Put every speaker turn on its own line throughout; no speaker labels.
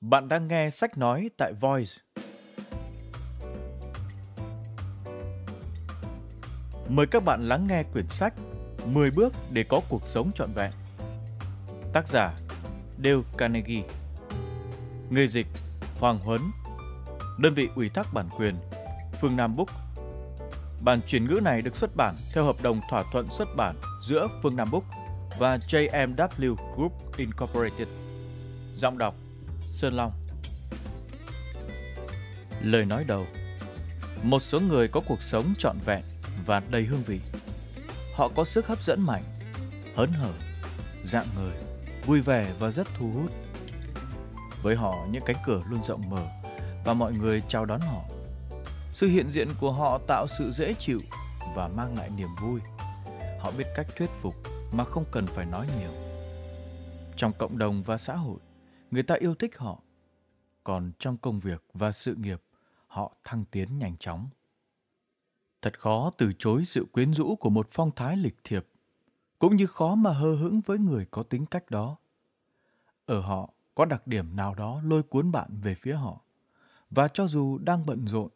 Bạn đang nghe sách nói tại Voice. Mời các bạn lắng nghe quyển sách 10 bước để có cuộc sống trọn vẹn. Tác giả Dale Carnegie Người dịch Hoàng Huấn Đơn vị ủy thác bản quyền Phương Nam Book Bản chuyển ngữ này được xuất bản theo hợp đồng thỏa thuận xuất bản giữa Phương Nam Book và JMW Group Incorporated. Giọng đọc Sơn Long. Lời nói đầu Một số người có cuộc sống trọn vẹn và đầy hương vị. Họ có sức hấp dẫn mạnh, hớn hở, dạng người, vui vẻ và rất thu hút. Với họ, những cánh cửa luôn rộng mở và mọi người chào đón họ. Sự hiện diện của họ tạo sự dễ chịu và mang lại niềm vui. Họ biết cách thuyết phục mà không cần phải nói nhiều. Trong cộng đồng và xã hội, người ta yêu thích họ. Còn trong công việc và sự nghiệp, họ thăng tiến nhanh chóng. Thật khó từ chối sự quyến rũ của một phong thái lịch thiệp, cũng như khó mà hờ hững với người có tính cách đó. Ở họ có đặc điểm nào đó lôi cuốn bạn về phía họ, và cho dù đang bận rộn,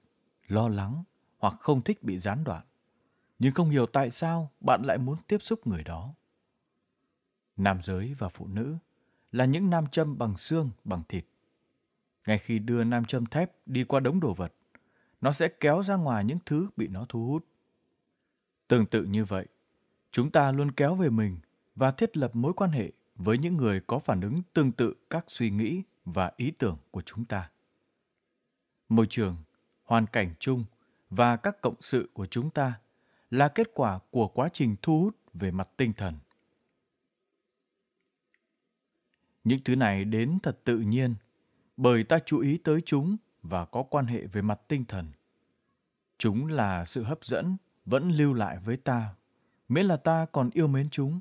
lo lắng hoặc không thích bị gián đoạn, nhưng không hiểu tại sao bạn lại muốn tiếp xúc người đó. Nam giới và phụ nữ là những nam châm bằng xương, bằng thịt. Ngay khi đưa nam châm thép đi qua đống đồ vật, nó sẽ kéo ra ngoài những thứ bị nó thu hút. Tương tự như vậy, chúng ta luôn kéo về mình và thiết lập mối quan hệ với những người có phản ứng tương tự các suy nghĩ và ý tưởng của chúng ta. Môi trường, hoàn cảnh chung và các cộng sự của chúng ta là kết quả của quá trình thu hút về mặt tinh thần Những thứ này đến thật tự nhiên, bởi ta chú ý tới chúng và có quan hệ về mặt tinh thần. Chúng là sự hấp dẫn vẫn lưu lại với ta, miễn là ta còn yêu mến chúng.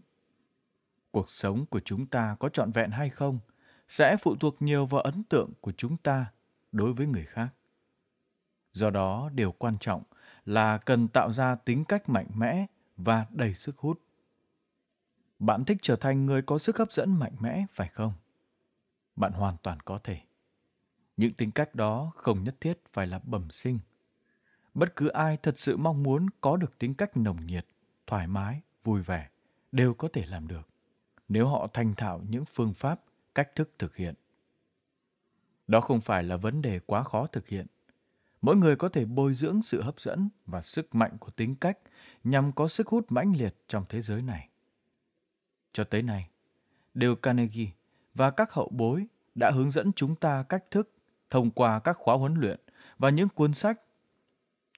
Cuộc sống của chúng ta có trọn vẹn hay không sẽ phụ thuộc nhiều vào ấn tượng của chúng ta đối với người khác. Do đó, điều quan trọng là cần tạo ra tính cách mạnh mẽ và đầy sức hút. Bạn thích trở thành người có sức hấp dẫn mạnh mẽ, phải không? Bạn hoàn toàn có thể. Những tính cách đó không nhất thiết phải là bẩm sinh. Bất cứ ai thật sự mong muốn có được tính cách nồng nhiệt, thoải mái, vui vẻ, đều có thể làm được nếu họ thành thạo những phương pháp, cách thức thực hiện. Đó không phải là vấn đề quá khó thực hiện. Mỗi người có thể bồi dưỡng sự hấp dẫn và sức mạnh của tính cách nhằm có sức hút mãnh liệt trong thế giới này cho tới nay, đều Carnegie và các hậu bối đã hướng dẫn chúng ta cách thức thông qua các khóa huấn luyện và những cuốn sách.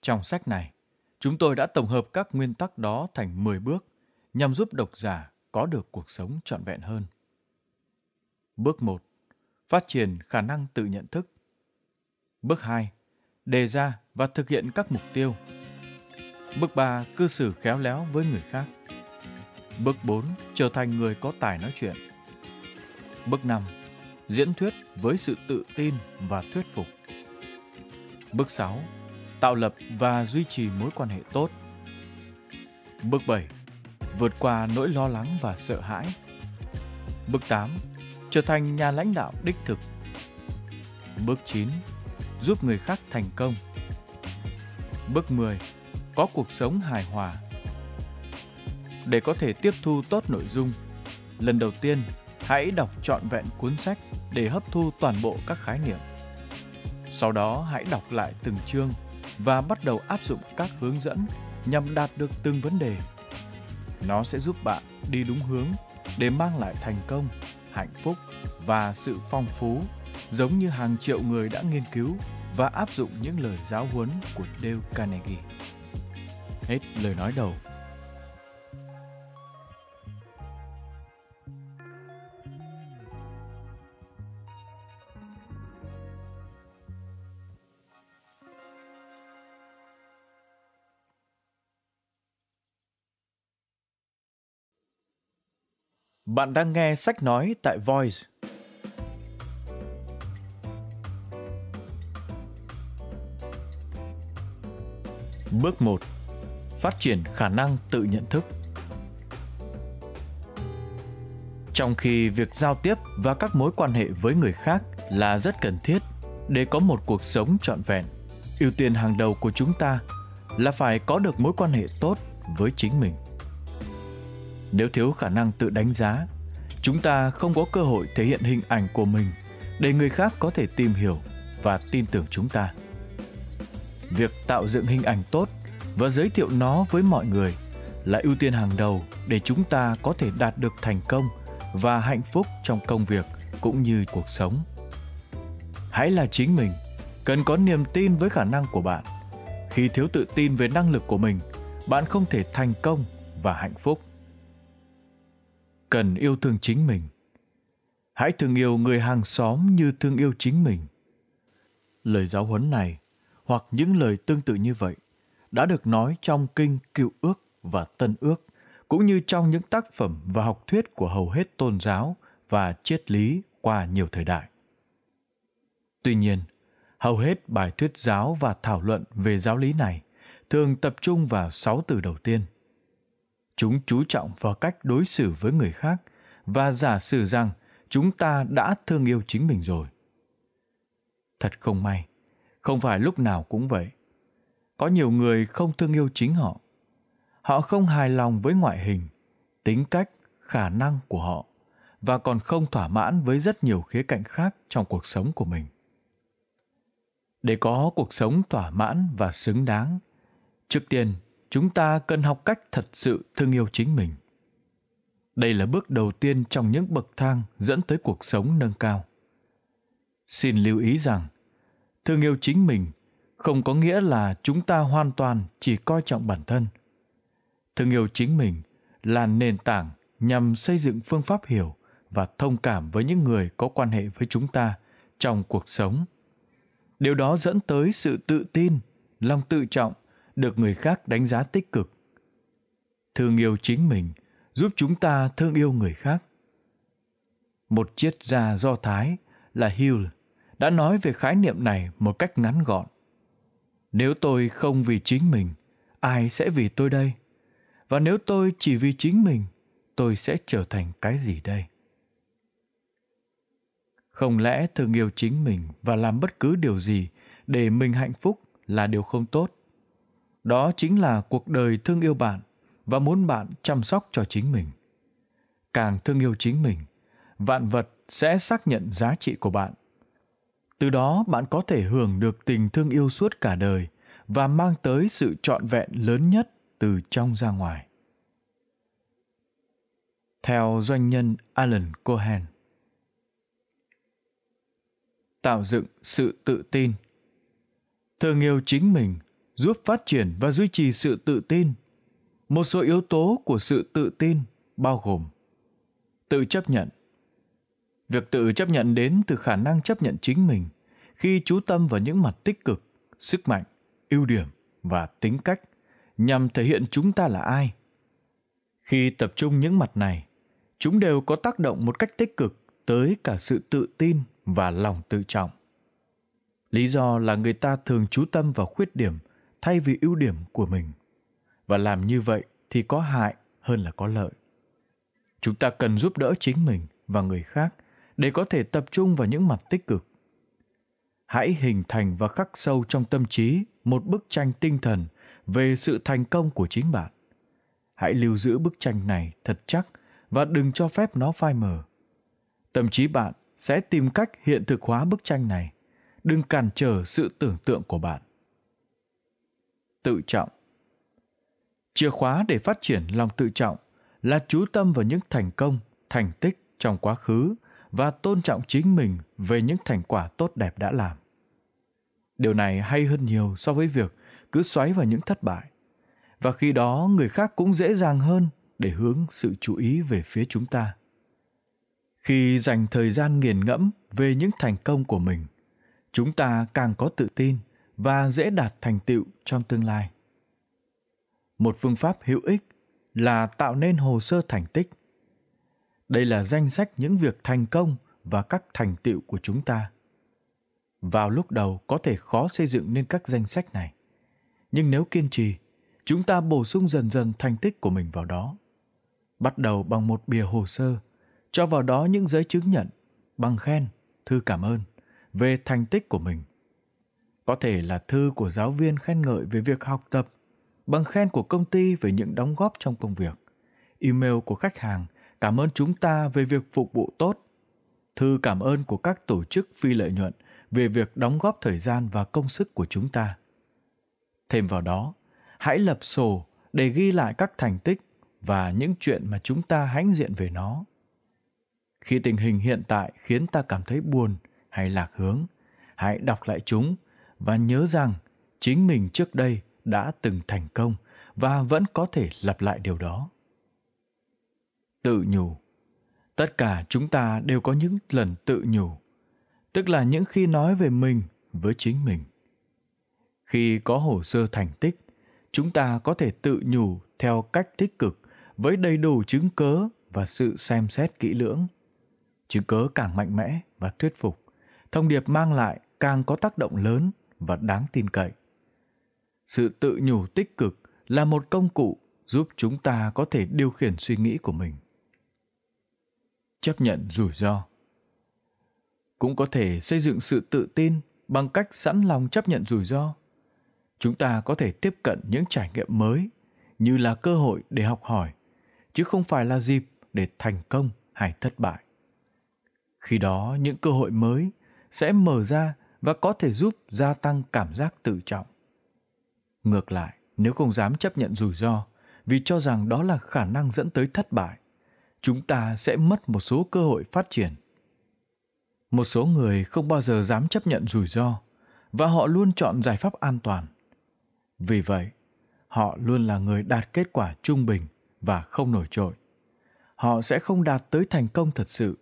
Trong sách này, chúng tôi đã tổng hợp các nguyên tắc đó thành 10 bước nhằm giúp độc giả có được cuộc sống trọn vẹn hơn. Bước 1. Phát triển khả năng tự nhận thức. Bước 2. Đề ra và thực hiện các mục tiêu. Bước 3. Cư xử khéo léo với người khác. Bước 4. Trở thành người có tài nói chuyện. Bước 5. Diễn thuyết với sự tự tin và thuyết phục. Bước 6. Tạo lập và duy trì mối quan hệ tốt. Bước 7. Vượt qua nỗi lo lắng và sợ hãi. Bước 8. Trở thành nhà lãnh đạo đích thực. Bước 9. Giúp người khác thành công. Bước 10. Có cuộc sống hài hòa để có thể tiếp thu tốt nội dung. Lần đầu tiên, hãy đọc trọn vẹn cuốn sách để hấp thu toàn bộ các khái niệm. Sau đó hãy đọc lại từng chương và bắt đầu áp dụng các hướng dẫn nhằm đạt được từng vấn đề. Nó sẽ giúp bạn đi đúng hướng để mang lại thành công, hạnh phúc và sự phong phú, giống như hàng triệu người đã nghiên cứu và áp dụng những lời giáo huấn của Dale Carnegie. Hết lời nói đầu. Bạn đang nghe sách nói tại Voice. Bước 1. Phát triển khả năng tự nhận thức. Trong khi việc giao tiếp và các mối quan hệ với người khác là rất cần thiết để có một cuộc sống trọn vẹn, ưu tiên hàng đầu của chúng ta là phải có được mối quan hệ tốt với chính mình nếu thiếu khả năng tự đánh giá, chúng ta không có cơ hội thể hiện hình ảnh của mình để người khác có thể tìm hiểu và tin tưởng chúng ta. Việc tạo dựng hình ảnh tốt và giới thiệu nó với mọi người là ưu tiên hàng đầu để chúng ta có thể đạt được thành công và hạnh phúc trong công việc cũng như cuộc sống. Hãy là chính mình, cần có niềm tin với khả năng của bạn. Khi thiếu tự tin về năng lực của mình, bạn không thể thành công và hạnh phúc cần yêu thương chính mình hãy thương yêu người hàng xóm như thương yêu chính mình lời giáo huấn này hoặc những lời tương tự như vậy đã được nói trong kinh cựu ước và tân ước cũng như trong những tác phẩm và học thuyết của hầu hết tôn giáo và triết lý qua nhiều thời đại tuy nhiên hầu hết bài thuyết giáo và thảo luận về giáo lý này thường tập trung vào sáu từ đầu tiên – chúng chú trọng vào cách đối xử với người khác và giả sử rằng chúng ta đã thương yêu chính mình rồi thật không may không phải lúc nào cũng vậy có nhiều người không thương yêu chính họ họ không hài lòng với ngoại hình tính cách khả năng của họ và còn không thỏa mãn với rất nhiều khía cạnh khác trong cuộc sống của mình để có cuộc sống thỏa mãn và xứng đáng trước tiên chúng ta cần học cách thật sự thương yêu chính mình. Đây là bước đầu tiên trong những bậc thang dẫn tới cuộc sống nâng cao. Xin lưu ý rằng, thương yêu chính mình không có nghĩa là chúng ta hoàn toàn chỉ coi trọng bản thân. Thương yêu chính mình là nền tảng nhằm xây dựng phương pháp hiểu và thông cảm với những người có quan hệ với chúng ta trong cuộc sống. Điều đó dẫn tới sự tự tin, lòng tự trọng được người khác đánh giá tích cực thương yêu chính mình giúp chúng ta thương yêu người khác một triết gia do thái là hill đã nói về khái niệm này một cách ngắn gọn nếu tôi không vì chính mình ai sẽ vì tôi đây và nếu tôi chỉ vì chính mình tôi sẽ trở thành cái gì đây không lẽ thương yêu chính mình và làm bất cứ điều gì để mình hạnh phúc là điều không tốt đó chính là cuộc đời thương yêu bạn và muốn bạn chăm sóc cho chính mình. Càng thương yêu chính mình, vạn vật sẽ xác nhận giá trị của bạn. Từ đó bạn có thể hưởng được tình thương yêu suốt cả đời và mang tới sự trọn vẹn lớn nhất từ trong ra ngoài. Theo doanh nhân Alan Cohen Tạo dựng sự tự tin Thương yêu chính mình giúp phát triển và duy trì sự tự tin. Một số yếu tố của sự tự tin bao gồm tự chấp nhận. Việc tự chấp nhận đến từ khả năng chấp nhận chính mình khi chú tâm vào những mặt tích cực, sức mạnh, ưu điểm và tính cách nhằm thể hiện chúng ta là ai. Khi tập trung những mặt này, chúng đều có tác động một cách tích cực tới cả sự tự tin và lòng tự trọng. Lý do là người ta thường chú tâm vào khuyết điểm thay vì ưu điểm của mình và làm như vậy thì có hại hơn là có lợi chúng ta cần giúp đỡ chính mình và người khác để có thể tập trung vào những mặt tích cực hãy hình thành và khắc sâu trong tâm trí một bức tranh tinh thần về sự thành công của chính bạn hãy lưu giữ bức tranh này thật chắc và đừng cho phép nó phai mờ tâm trí bạn sẽ tìm cách hiện thực hóa bức tranh này đừng cản trở sự tưởng tượng của bạn tự trọng chìa khóa để phát triển lòng tự trọng là chú tâm vào những thành công thành tích trong quá khứ và tôn trọng chính mình về những thành quả tốt đẹp đã làm điều này hay hơn nhiều so với việc cứ xoáy vào những thất bại và khi đó người khác cũng dễ dàng hơn để hướng sự chú ý về phía chúng ta khi dành thời gian nghiền ngẫm về những thành công của mình chúng ta càng có tự tin và dễ đạt thành tựu trong tương lai. Một phương pháp hữu ích là tạo nên hồ sơ thành tích. Đây là danh sách những việc thành công và các thành tựu của chúng ta. Vào lúc đầu có thể khó xây dựng nên các danh sách này, nhưng nếu kiên trì, chúng ta bổ sung dần dần thành tích của mình vào đó. Bắt đầu bằng một bìa hồ sơ, cho vào đó những giấy chứng nhận, bằng khen, thư cảm ơn về thành tích của mình có thể là thư của giáo viên khen ngợi về việc học tập bằng khen của công ty về những đóng góp trong công việc email của khách hàng cảm ơn chúng ta về việc phục vụ tốt thư cảm ơn của các tổ chức phi lợi nhuận về việc đóng góp thời gian và công sức của chúng ta thêm vào đó hãy lập sổ để ghi lại các thành tích và những chuyện mà chúng ta hãnh diện về nó khi tình hình hiện tại khiến ta cảm thấy buồn hay lạc hướng hãy đọc lại chúng và nhớ rằng chính mình trước đây đã từng thành công và vẫn có thể lặp lại điều đó tự nhủ tất cả chúng ta đều có những lần tự nhủ tức là những khi nói về mình với chính mình khi có hồ sơ thành tích chúng ta có thể tự nhủ theo cách tích cực với đầy đủ chứng cớ và sự xem xét kỹ lưỡng chứng cớ càng mạnh mẽ và thuyết phục thông điệp mang lại càng có tác động lớn và đáng tin cậy. Sự tự nhủ tích cực là một công cụ giúp chúng ta có thể điều khiển suy nghĩ của mình. Chấp nhận rủi ro cũng có thể xây dựng sự tự tin bằng cách sẵn lòng chấp nhận rủi ro. Chúng ta có thể tiếp cận những trải nghiệm mới như là cơ hội để học hỏi, chứ không phải là dịp để thành công hay thất bại. Khi đó những cơ hội mới sẽ mở ra và có thể giúp gia tăng cảm giác tự trọng. Ngược lại, nếu không dám chấp nhận rủi ro vì cho rằng đó là khả năng dẫn tới thất bại, chúng ta sẽ mất một số cơ hội phát triển. Một số người không bao giờ dám chấp nhận rủi ro và họ luôn chọn giải pháp an toàn. Vì vậy, họ luôn là người đạt kết quả trung bình và không nổi trội. Họ sẽ không đạt tới thành công thật sự.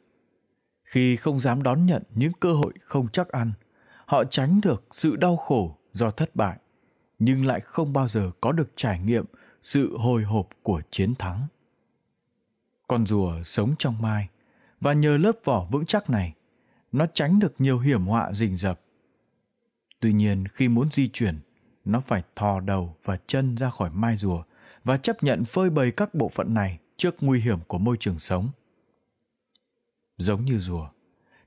Khi không dám đón nhận những cơ hội không chắc ăn – họ tránh được sự đau khổ do thất bại nhưng lại không bao giờ có được trải nghiệm sự hồi hộp của chiến thắng con rùa sống trong mai và nhờ lớp vỏ vững chắc này nó tránh được nhiều hiểm họa rình rập tuy nhiên khi muốn di chuyển nó phải thò đầu và chân ra khỏi mai rùa và chấp nhận phơi bày các bộ phận này trước nguy hiểm của môi trường sống giống như rùa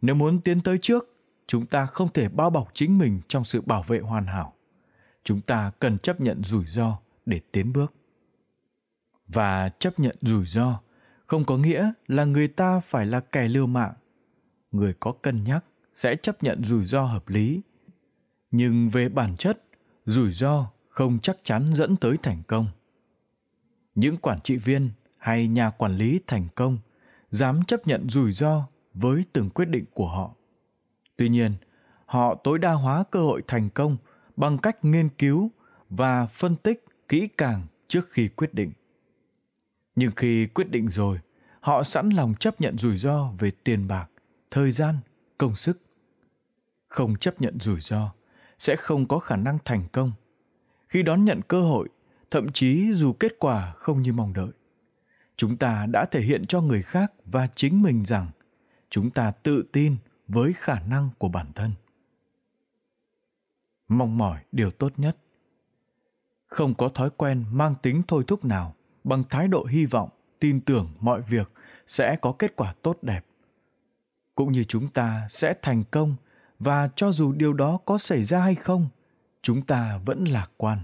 nếu muốn tiến tới trước chúng ta không thể bao bọc chính mình trong sự bảo vệ hoàn hảo chúng ta cần chấp nhận rủi ro để tiến bước và chấp nhận rủi ro không có nghĩa là người ta phải là kẻ liều mạng người có cân nhắc sẽ chấp nhận rủi ro hợp lý nhưng về bản chất rủi ro không chắc chắn dẫn tới thành công những quản trị viên hay nhà quản lý thành công dám chấp nhận rủi ro với từng quyết định của họ Tuy nhiên, họ tối đa hóa cơ hội thành công bằng cách nghiên cứu và phân tích kỹ càng trước khi quyết định. Nhưng khi quyết định rồi, họ sẵn lòng chấp nhận rủi ro về tiền bạc, thời gian, công sức. Không chấp nhận rủi ro sẽ không có khả năng thành công. Khi đón nhận cơ hội, thậm chí dù kết quả không như mong đợi, chúng ta đã thể hiện cho người khác và chính mình rằng chúng ta tự tin với khả năng của bản thân mong mỏi điều tốt nhất không có thói quen mang tính thôi thúc nào bằng thái độ hy vọng tin tưởng mọi việc sẽ có kết quả tốt đẹp cũng như chúng ta sẽ thành công và cho dù điều đó có xảy ra hay không chúng ta vẫn lạc quan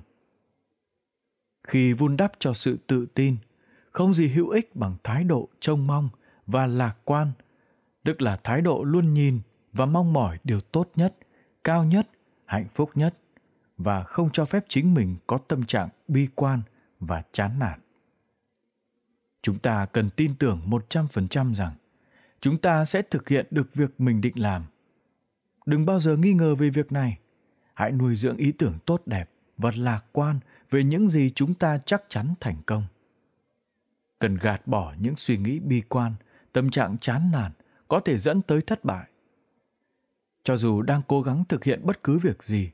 khi vun đắp cho sự tự tin không gì hữu ích bằng thái độ trông mong và lạc quan tức là thái độ luôn nhìn và mong mỏi điều tốt nhất, cao nhất, hạnh phúc nhất và không cho phép chính mình có tâm trạng bi quan và chán nản. Chúng ta cần tin tưởng một trăm phần trăm rằng chúng ta sẽ thực hiện được việc mình định làm. Đừng bao giờ nghi ngờ về việc này. Hãy nuôi dưỡng ý tưởng tốt đẹp và lạc quan về những gì chúng ta chắc chắn thành công. Cần gạt bỏ những suy nghĩ bi quan, tâm trạng chán nản có thể dẫn tới thất bại. Cho dù đang cố gắng thực hiện bất cứ việc gì,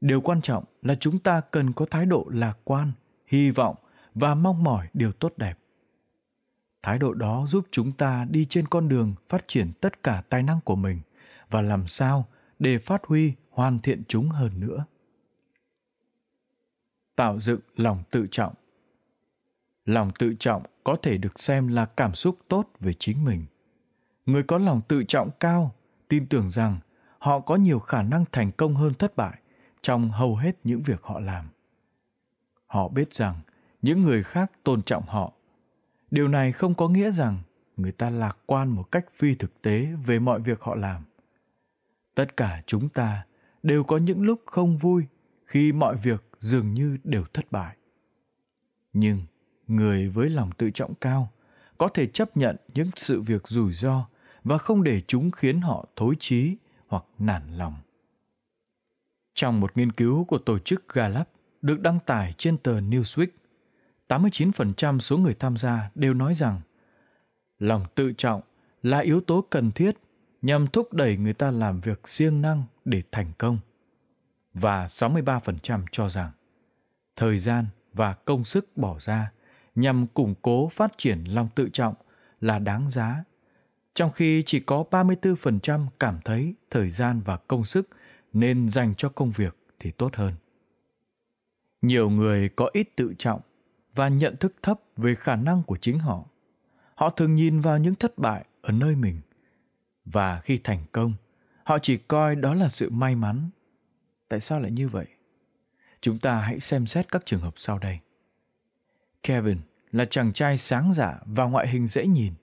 điều quan trọng là chúng ta cần có thái độ lạc quan, hy vọng và mong mỏi điều tốt đẹp. Thái độ đó giúp chúng ta đi trên con đường phát triển tất cả tài năng của mình và làm sao để phát huy hoàn thiện chúng hơn nữa. Tạo dựng lòng tự trọng. Lòng tự trọng có thể được xem là cảm xúc tốt về chính mình người có lòng tự trọng cao tin tưởng rằng họ có nhiều khả năng thành công hơn thất bại trong hầu hết những việc họ làm họ biết rằng những người khác tôn trọng họ điều này không có nghĩa rằng người ta lạc quan một cách phi thực tế về mọi việc họ làm tất cả chúng ta đều có những lúc không vui khi mọi việc dường như đều thất bại nhưng người với lòng tự trọng cao có thể chấp nhận những sự việc rủi ro và không để chúng khiến họ thối chí hoặc nản lòng. Trong một nghiên cứu của tổ chức Gallup được đăng tải trên tờ Newsweek, 89% số người tham gia đều nói rằng lòng tự trọng là yếu tố cần thiết nhằm thúc đẩy người ta làm việc siêng năng để thành công. Và 63% cho rằng thời gian và công sức bỏ ra nhằm củng cố phát triển lòng tự trọng là đáng giá trong khi chỉ có 34% cảm thấy thời gian và công sức nên dành cho công việc thì tốt hơn. Nhiều người có ít tự trọng và nhận thức thấp về khả năng của chính họ. Họ thường nhìn vào những thất bại ở nơi mình và khi thành công, họ chỉ coi đó là sự may mắn. Tại sao lại như vậy? Chúng ta hãy xem xét các trường hợp sau đây. Kevin là chàng trai sáng giả dạ và ngoại hình dễ nhìn –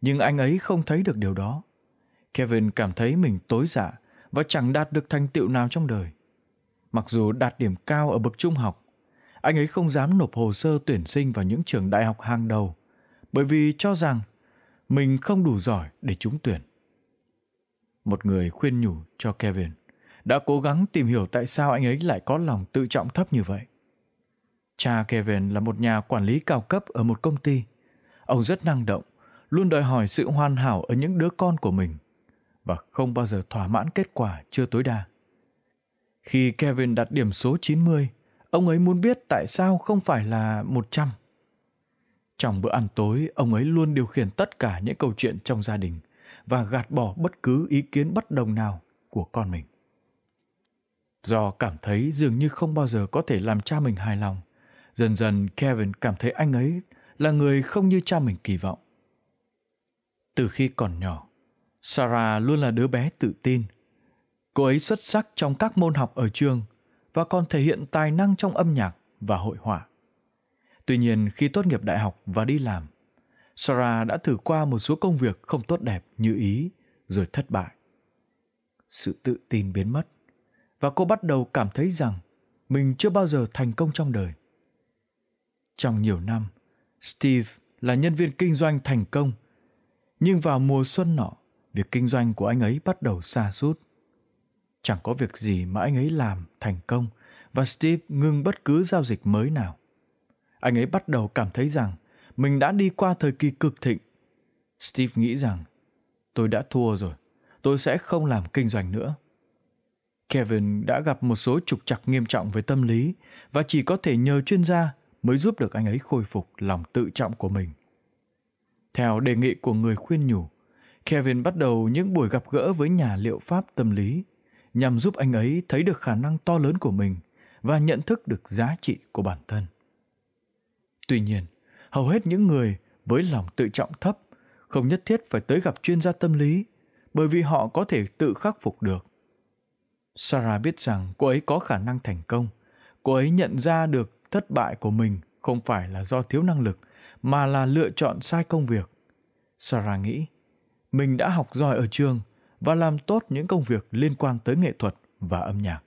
nhưng anh ấy không thấy được điều đó. Kevin cảm thấy mình tối dạ và chẳng đạt được thành tựu nào trong đời. Mặc dù đạt điểm cao ở bậc trung học, anh ấy không dám nộp hồ sơ tuyển sinh vào những trường đại học hàng đầu bởi vì cho rằng mình không đủ giỏi để trúng tuyển. Một người khuyên nhủ cho Kevin đã cố gắng tìm hiểu tại sao anh ấy lại có lòng tự trọng thấp như vậy. Cha Kevin là một nhà quản lý cao cấp ở một công ty. Ông rất năng động luôn đòi hỏi sự hoàn hảo ở những đứa con của mình và không bao giờ thỏa mãn kết quả chưa tối đa. Khi Kevin đạt điểm số 90, ông ấy muốn biết tại sao không phải là 100. Trong bữa ăn tối, ông ấy luôn điều khiển tất cả những câu chuyện trong gia đình và gạt bỏ bất cứ ý kiến bất đồng nào của con mình. Do cảm thấy dường như không bao giờ có thể làm cha mình hài lòng, dần dần Kevin cảm thấy anh ấy là người không như cha mình kỳ vọng. Từ khi còn nhỏ, Sarah luôn là đứa bé tự tin. Cô ấy xuất sắc trong các môn học ở trường và còn thể hiện tài năng trong âm nhạc và hội họa. Tuy nhiên, khi tốt nghiệp đại học và đi làm, Sarah đã thử qua một số công việc không tốt đẹp như ý rồi thất bại. Sự tự tin biến mất và cô bắt đầu cảm thấy rằng mình chưa bao giờ thành công trong đời. Trong nhiều năm, Steve là nhân viên kinh doanh thành công nhưng vào mùa xuân nọ, việc kinh doanh của anh ấy bắt đầu xa sút Chẳng có việc gì mà anh ấy làm thành công và Steve ngưng bất cứ giao dịch mới nào. Anh ấy bắt đầu cảm thấy rằng mình đã đi qua thời kỳ cực thịnh. Steve nghĩ rằng tôi đã thua rồi, tôi sẽ không làm kinh doanh nữa. Kevin đã gặp một số trục trặc nghiêm trọng về tâm lý và chỉ có thể nhờ chuyên gia mới giúp được anh ấy khôi phục lòng tự trọng của mình. Theo đề nghị của người khuyên nhủ, Kevin bắt đầu những buổi gặp gỡ với nhà liệu pháp tâm lý nhằm giúp anh ấy thấy được khả năng to lớn của mình và nhận thức được giá trị của bản thân. Tuy nhiên, hầu hết những người với lòng tự trọng thấp không nhất thiết phải tới gặp chuyên gia tâm lý bởi vì họ có thể tự khắc phục được. Sarah biết rằng cô ấy có khả năng thành công. Cô ấy nhận ra được thất bại của mình không phải là do thiếu năng lực mà là lựa chọn sai công việc. Sarah nghĩ, mình đã học giỏi ở trường và làm tốt những công việc liên quan tới nghệ thuật và âm nhạc.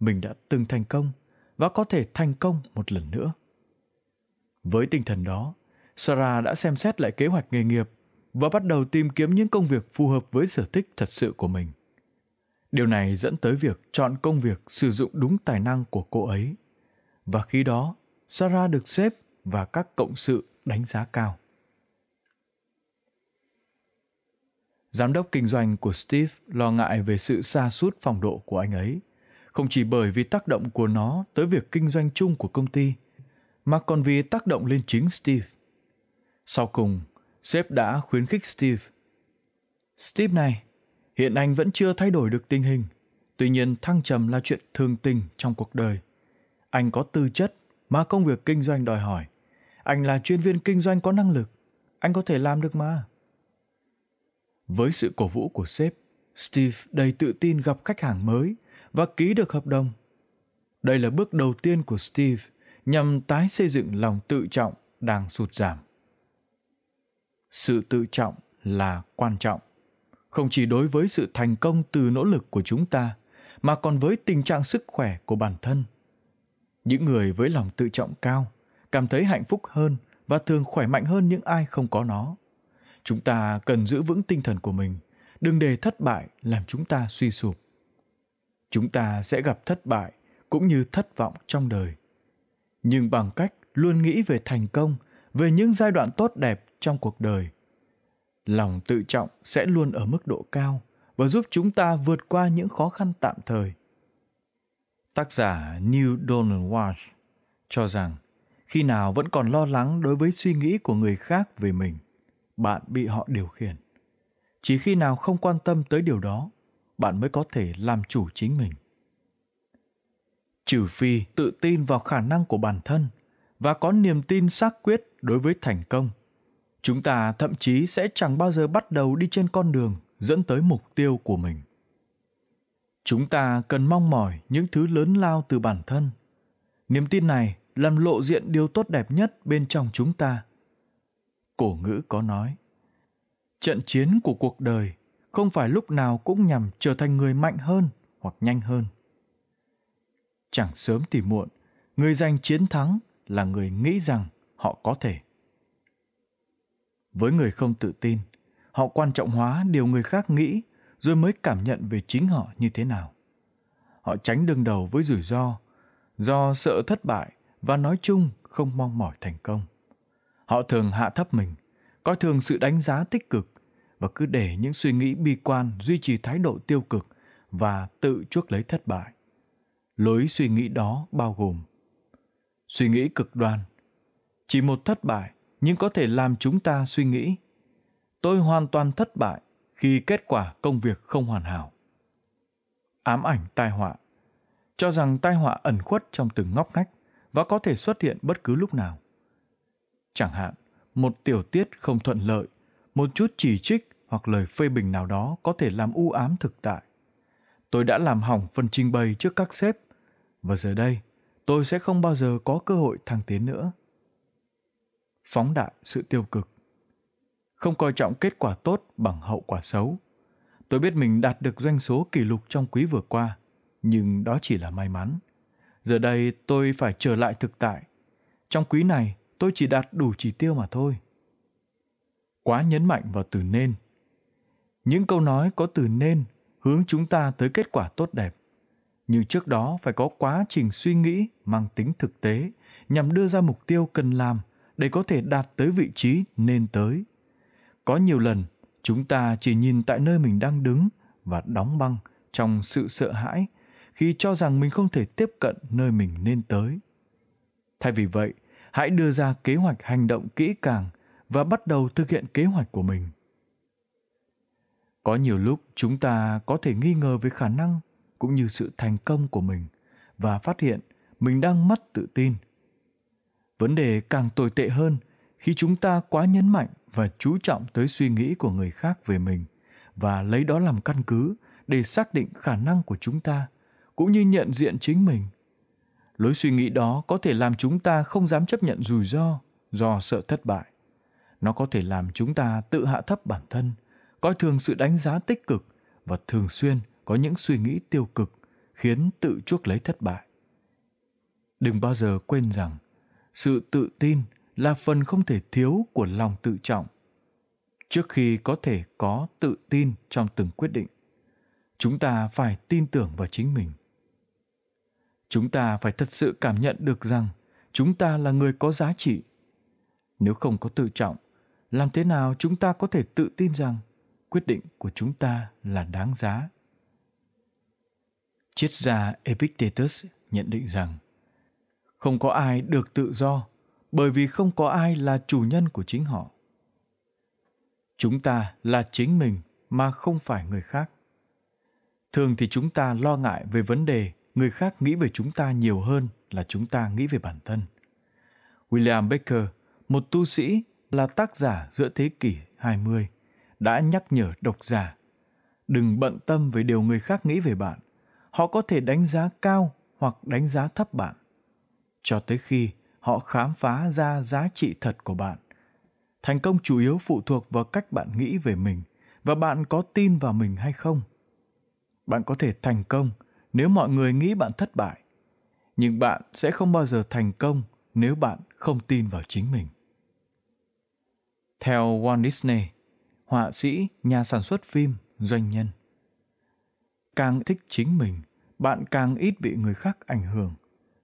Mình đã từng thành công và có thể thành công một lần nữa. Với tinh thần đó, Sarah đã xem xét lại kế hoạch nghề nghiệp và bắt đầu tìm kiếm những công việc phù hợp với sở thích thật sự của mình. Điều này dẫn tới việc chọn công việc sử dụng đúng tài năng của cô ấy. Và khi đó, Sarah được xếp và các cộng sự đánh giá cao. Giám đốc kinh doanh của Steve lo ngại về sự xa suốt phong độ của anh ấy, không chỉ bởi vì tác động của nó tới việc kinh doanh chung của công ty, mà còn vì tác động lên chính Steve. Sau cùng, sếp đã khuyến khích Steve. Steve này, hiện anh vẫn chưa thay đổi được tình hình, tuy nhiên thăng trầm là chuyện thường tình trong cuộc đời. Anh có tư chất mà công việc kinh doanh đòi hỏi – anh là chuyên viên kinh doanh có năng lực. Anh có thể làm được mà. Với sự cổ vũ của sếp, Steve đầy tự tin gặp khách hàng mới và ký được hợp đồng. Đây là bước đầu tiên của Steve nhằm tái xây dựng lòng tự trọng đang sụt giảm. Sự tự trọng là quan trọng, không chỉ đối với sự thành công từ nỗ lực của chúng ta, mà còn với tình trạng sức khỏe của bản thân. Những người với lòng tự trọng cao cảm thấy hạnh phúc hơn và thường khỏe mạnh hơn những ai không có nó. Chúng ta cần giữ vững tinh thần của mình, đừng để thất bại làm chúng ta suy sụp. Chúng ta sẽ gặp thất bại cũng như thất vọng trong đời. Nhưng bằng cách luôn nghĩ về thành công, về những giai đoạn tốt đẹp trong cuộc đời, lòng tự trọng sẽ luôn ở mức độ cao và giúp chúng ta vượt qua những khó khăn tạm thời. Tác giả New Donald Walsh cho rằng khi nào vẫn còn lo lắng đối với suy nghĩ của người khác về mình bạn bị họ điều khiển chỉ khi nào không quan tâm tới điều đó bạn mới có thể làm chủ chính mình trừ phi tự tin vào khả năng của bản thân và có niềm tin xác quyết đối với thành công chúng ta thậm chí sẽ chẳng bao giờ bắt đầu đi trên con đường dẫn tới mục tiêu của mình chúng ta cần mong mỏi những thứ lớn lao từ bản thân niềm tin này làm lộ diện điều tốt đẹp nhất bên trong chúng ta. Cổ ngữ có nói, trận chiến của cuộc đời không phải lúc nào cũng nhằm trở thành người mạnh hơn hoặc nhanh hơn. Chẳng sớm thì muộn, người giành chiến thắng là người nghĩ rằng họ có thể. Với người không tự tin, họ quan trọng hóa điều người khác nghĩ rồi mới cảm nhận về chính họ như thế nào. Họ tránh đương đầu với rủi ro do sợ thất bại và nói chung không mong mỏi thành công. Họ thường hạ thấp mình, coi thường sự đánh giá tích cực và cứ để những suy nghĩ bi quan duy trì thái độ tiêu cực và tự chuốc lấy thất bại. Lối suy nghĩ đó bao gồm suy nghĩ cực đoan. Chỉ một thất bại nhưng có thể làm chúng ta suy nghĩ tôi hoàn toàn thất bại khi kết quả công việc không hoàn hảo. Ám ảnh tai họa cho rằng tai họa ẩn khuất trong từng ngóc ngách và có thể xuất hiện bất cứ lúc nào. Chẳng hạn, một tiểu tiết không thuận lợi, một chút chỉ trích hoặc lời phê bình nào đó có thể làm u ám thực tại. Tôi đã làm hỏng phần trình bày trước các sếp và giờ đây tôi sẽ không bao giờ có cơ hội thăng tiến nữa. Phóng đại sự tiêu cực Không coi trọng kết quả tốt bằng hậu quả xấu. Tôi biết mình đạt được doanh số kỷ lục trong quý vừa qua, nhưng đó chỉ là may mắn. Giờ đây tôi phải trở lại thực tại. Trong quý này, tôi chỉ đạt đủ chỉ tiêu mà thôi. Quá nhấn mạnh vào từ nên. Những câu nói có từ nên hướng chúng ta tới kết quả tốt đẹp. Nhưng trước đó phải có quá trình suy nghĩ mang tính thực tế nhằm đưa ra mục tiêu cần làm để có thể đạt tới vị trí nên tới. Có nhiều lần, chúng ta chỉ nhìn tại nơi mình đang đứng và đóng băng trong sự sợ hãi khi cho rằng mình không thể tiếp cận nơi mình nên tới. Thay vì vậy, hãy đưa ra kế hoạch hành động kỹ càng và bắt đầu thực hiện kế hoạch của mình. Có nhiều lúc chúng ta có thể nghi ngờ về khả năng cũng như sự thành công của mình và phát hiện mình đang mất tự tin. Vấn đề càng tồi tệ hơn khi chúng ta quá nhấn mạnh và chú trọng tới suy nghĩ của người khác về mình và lấy đó làm căn cứ để xác định khả năng của chúng ta cũng như nhận diện chính mình. Lối suy nghĩ đó có thể làm chúng ta không dám chấp nhận rủi ro do sợ thất bại. Nó có thể làm chúng ta tự hạ thấp bản thân, coi thường sự đánh giá tích cực và thường xuyên có những suy nghĩ tiêu cực khiến tự chuốc lấy thất bại. Đừng bao giờ quên rằng sự tự tin là phần không thể thiếu của lòng tự trọng. Trước khi có thể có tự tin trong từng quyết định, chúng ta phải tin tưởng vào chính mình chúng ta phải thật sự cảm nhận được rằng chúng ta là người có giá trị nếu không có tự trọng làm thế nào chúng ta có thể tự tin rằng quyết định của chúng ta là đáng giá triết gia epictetus nhận định rằng không có ai được tự do bởi vì không có ai là chủ nhân của chính họ chúng ta là chính mình mà không phải người khác thường thì chúng ta lo ngại về vấn đề người khác nghĩ về chúng ta nhiều hơn là chúng ta nghĩ về bản thân. William Baker, một tu sĩ là tác giả giữa thế kỷ 20, đã nhắc nhở độc giả đừng bận tâm về điều người khác nghĩ về bạn. Họ có thể đánh giá cao hoặc đánh giá thấp bạn. Cho tới khi họ khám phá ra giá trị thật của bạn. Thành công chủ yếu phụ thuộc vào cách bạn nghĩ về mình và bạn có tin vào mình hay không. Bạn có thể thành công – nếu mọi người nghĩ bạn thất bại nhưng bạn sẽ không bao giờ thành công nếu bạn không tin vào chính mình theo Walt Disney, họa sĩ, nhà sản xuất phim, doanh nhân. Càng thích chính mình, bạn càng ít bị người khác ảnh hưởng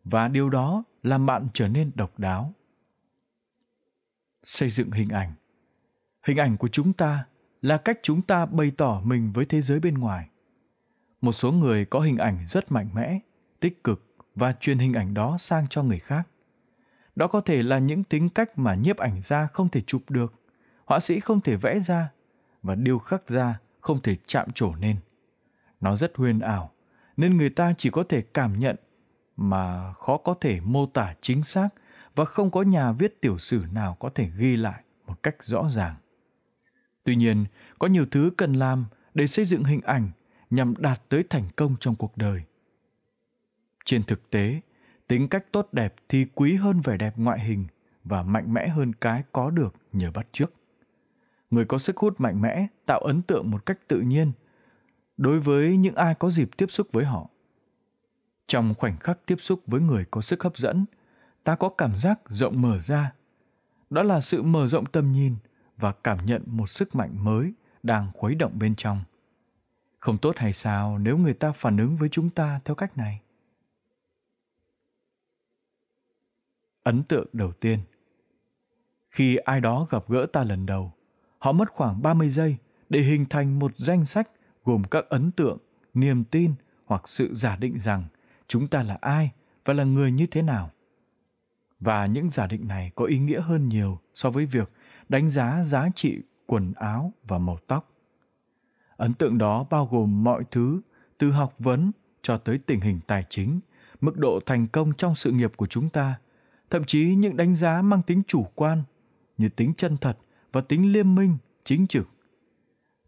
và điều đó làm bạn trở nên độc đáo. Xây dựng hình ảnh. Hình ảnh của chúng ta là cách chúng ta bày tỏ mình với thế giới bên ngoài một số người có hình ảnh rất mạnh mẽ, tích cực và truyền hình ảnh đó sang cho người khác. Đó có thể là những tính cách mà nhiếp ảnh gia không thể chụp được, họa sĩ không thể vẽ ra và điêu khắc ra không thể chạm trổ nên. Nó rất huyền ảo, nên người ta chỉ có thể cảm nhận mà khó có thể mô tả chính xác và không có nhà viết tiểu sử nào có thể ghi lại một cách rõ ràng. Tuy nhiên, có nhiều thứ cần làm để xây dựng hình ảnh nhằm đạt tới thành công trong cuộc đời trên thực tế tính cách tốt đẹp thì quý hơn vẻ đẹp ngoại hình và mạnh mẽ hơn cái có được nhờ bắt trước. người có sức hút mạnh mẽ tạo ấn tượng một cách tự nhiên đối với những ai có dịp tiếp xúc với họ trong khoảnh khắc tiếp xúc với người có sức hấp dẫn ta có cảm giác rộng mở ra đó là sự mở rộng tầm nhìn và cảm nhận một sức mạnh mới đang khuấy động bên trong không tốt hay sao nếu người ta phản ứng với chúng ta theo cách này ấn tượng đầu tiên khi ai đó gặp gỡ ta lần đầu họ mất khoảng 30 giây để hình thành một danh sách gồm các ấn tượng niềm tin hoặc sự giả định rằng chúng ta là ai và là người như thế nào và những giả định này có ý nghĩa hơn nhiều so với việc đánh giá giá trị quần áo và màu tóc Ấn tượng đó bao gồm mọi thứ, từ học vấn cho tới tình hình tài chính, mức độ thành công trong sự nghiệp của chúng ta, thậm chí những đánh giá mang tính chủ quan như tính chân thật và tính liêm minh, chính trực.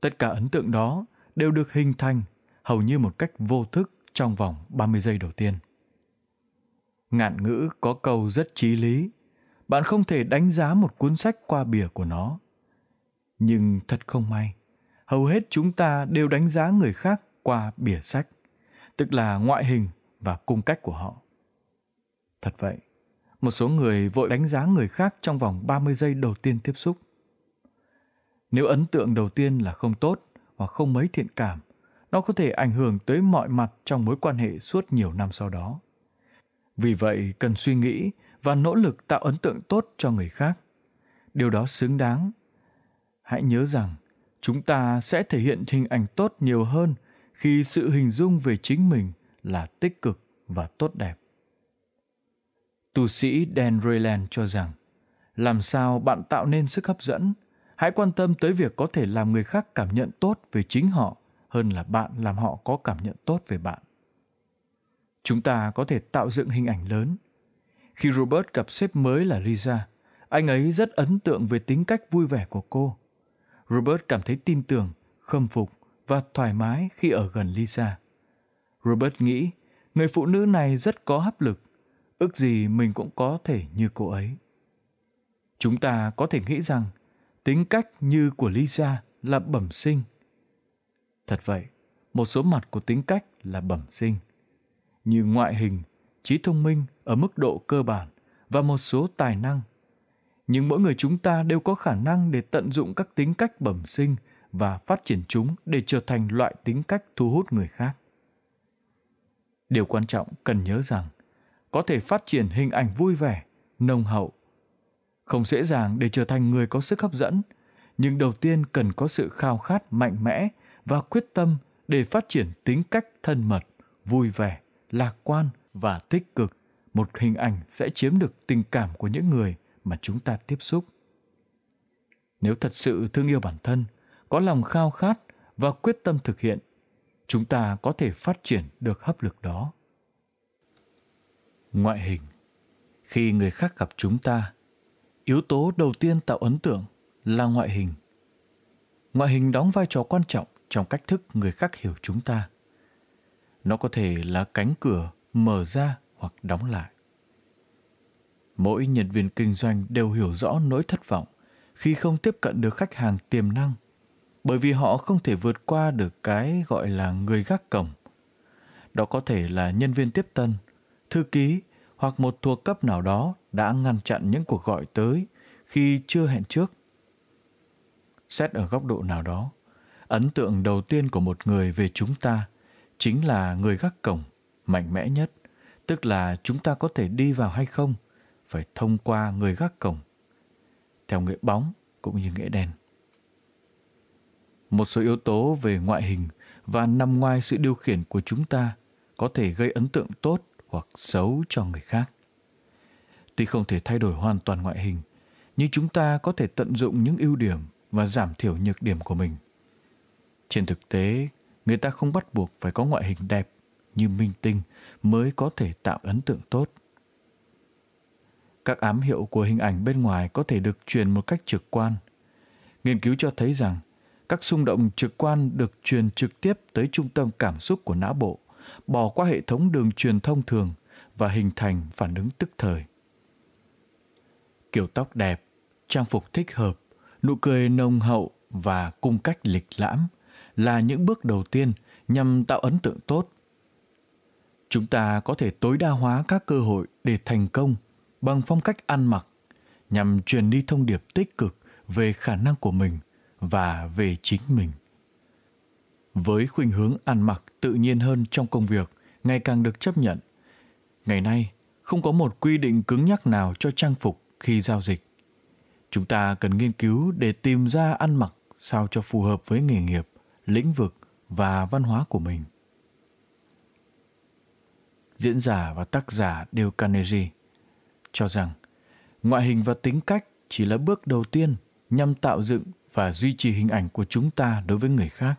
Tất cả ấn tượng đó đều được hình thành hầu như một cách vô thức trong vòng 30 giây đầu tiên. Ngạn ngữ có câu rất trí lý, bạn không thể đánh giá một cuốn sách qua bìa của nó. Nhưng thật không may, hầu hết chúng ta đều đánh giá người khác qua bìa sách, tức là ngoại hình và cung cách của họ. Thật vậy, một số người vội đánh giá người khác trong vòng 30 giây đầu tiên tiếp xúc. Nếu ấn tượng đầu tiên là không tốt hoặc không mấy thiện cảm, nó có thể ảnh hưởng tới mọi mặt trong mối quan hệ suốt nhiều năm sau đó. Vì vậy, cần suy nghĩ và nỗ lực tạo ấn tượng tốt cho người khác. Điều đó xứng đáng. Hãy nhớ rằng, chúng ta sẽ thể hiện hình ảnh tốt nhiều hơn khi sự hình dung về chính mình là tích cực và tốt đẹp. Tu sĩ Dan Rayland cho rằng, làm sao bạn tạo nên sức hấp dẫn? Hãy quan tâm tới việc có thể làm người khác cảm nhận tốt về chính họ hơn là bạn làm họ có cảm nhận tốt về bạn. Chúng ta có thể tạo dựng hình ảnh lớn. Khi Robert gặp sếp mới là Lisa, anh ấy rất ấn tượng về tính cách vui vẻ của cô – Robert cảm thấy tin tưởng, khâm phục và thoải mái khi ở gần Lisa. Robert nghĩ người phụ nữ này rất có hấp lực, ước gì mình cũng có thể như cô ấy. Chúng ta có thể nghĩ rằng tính cách như của Lisa là bẩm sinh. Thật vậy, một số mặt của tính cách là bẩm sinh, như ngoại hình, trí thông minh ở mức độ cơ bản và một số tài năng nhưng mỗi người chúng ta đều có khả năng để tận dụng các tính cách bẩm sinh và phát triển chúng để trở thành loại tính cách thu hút người khác. Điều quan trọng cần nhớ rằng, có thể phát triển hình ảnh vui vẻ, nồng hậu. Không dễ dàng để trở thành người có sức hấp dẫn, nhưng đầu tiên cần có sự khao khát mạnh mẽ và quyết tâm để phát triển tính cách thân mật, vui vẻ, lạc quan và tích cực. Một hình ảnh sẽ chiếm được tình cảm của những người mà chúng ta tiếp xúc. Nếu thật sự thương yêu bản thân, có lòng khao khát và quyết tâm thực hiện, chúng ta có thể phát triển được hấp lực đó. Ngoại hình Khi người khác gặp chúng ta, yếu tố đầu tiên tạo ấn tượng là ngoại hình. Ngoại hình đóng vai trò quan trọng trong cách thức người khác hiểu chúng ta. Nó có thể là cánh cửa mở ra hoặc đóng lại. Mỗi nhân viên kinh doanh đều hiểu rõ nỗi thất vọng khi không tiếp cận được khách hàng tiềm năng bởi vì họ không thể vượt qua được cái gọi là người gác cổng. Đó có thể là nhân viên tiếp tân, thư ký hoặc một thuộc cấp nào đó đã ngăn chặn những cuộc gọi tới khi chưa hẹn trước. Xét ở góc độ nào đó, ấn tượng đầu tiên của một người về chúng ta chính là người gác cổng mạnh mẽ nhất, tức là chúng ta có thể đi vào hay không – phải thông qua người gác cổng, theo nghĩa bóng cũng như nghĩa đen. Một số yếu tố về ngoại hình và nằm ngoài sự điều khiển của chúng ta có thể gây ấn tượng tốt hoặc xấu cho người khác. Tuy không thể thay đổi hoàn toàn ngoại hình, nhưng chúng ta có thể tận dụng những ưu điểm và giảm thiểu nhược điểm của mình. Trên thực tế, người ta không bắt buộc phải có ngoại hình đẹp như minh tinh mới có thể tạo ấn tượng tốt. Các ám hiệu của hình ảnh bên ngoài có thể được truyền một cách trực quan. Nghiên cứu cho thấy rằng các xung động trực quan được truyền trực tiếp tới trung tâm cảm xúc của não bộ, bỏ qua hệ thống đường truyền thông thường và hình thành phản ứng tức thời. Kiểu tóc đẹp, trang phục thích hợp, nụ cười nồng hậu và cung cách lịch lãm là những bước đầu tiên nhằm tạo ấn tượng tốt. Chúng ta có thể tối đa hóa các cơ hội để thành công bằng phong cách ăn mặc nhằm truyền đi thông điệp tích cực về khả năng của mình và về chính mình. Với khuynh hướng ăn mặc tự nhiên hơn trong công việc ngày càng được chấp nhận, ngày nay không có một quy định cứng nhắc nào cho trang phục khi giao dịch. Chúng ta cần nghiên cứu để tìm ra ăn mặc sao cho phù hợp với nghề nghiệp, lĩnh vực và văn hóa của mình. Diễn giả và tác giả Dale Carnegie cho rằng ngoại hình và tính cách chỉ là bước đầu tiên nhằm tạo dựng và duy trì hình ảnh của chúng ta đối với người khác